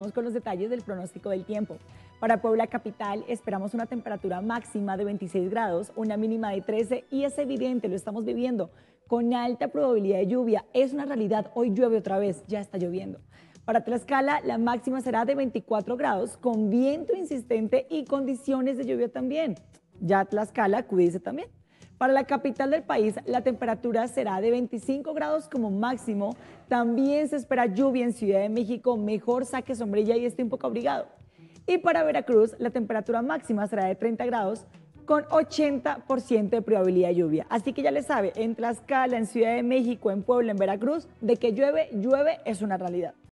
Vamos con los detalles del pronóstico del tiempo. Para Puebla Capital esperamos una temperatura máxima de 26 grados, una mínima de 13 y es evidente, lo estamos viviendo, con alta probabilidad de lluvia. Es una realidad, hoy llueve otra vez, ya está lloviendo. Para Tlaxcala la máxima será de 24 grados, con viento insistente y condiciones de lluvia también. Ya Tlaxcala, cuídese también. Para la capital del país, la temperatura será de 25 grados como máximo. También se espera lluvia en Ciudad de México. Mejor saque sombrilla y esté un poco abrigado. Y para Veracruz, la temperatura máxima será de 30 grados con 80% de probabilidad de lluvia. Así que ya le sabe, en Tlaxcala, en Ciudad de México, en Puebla, en Veracruz, de que llueve, llueve es una realidad.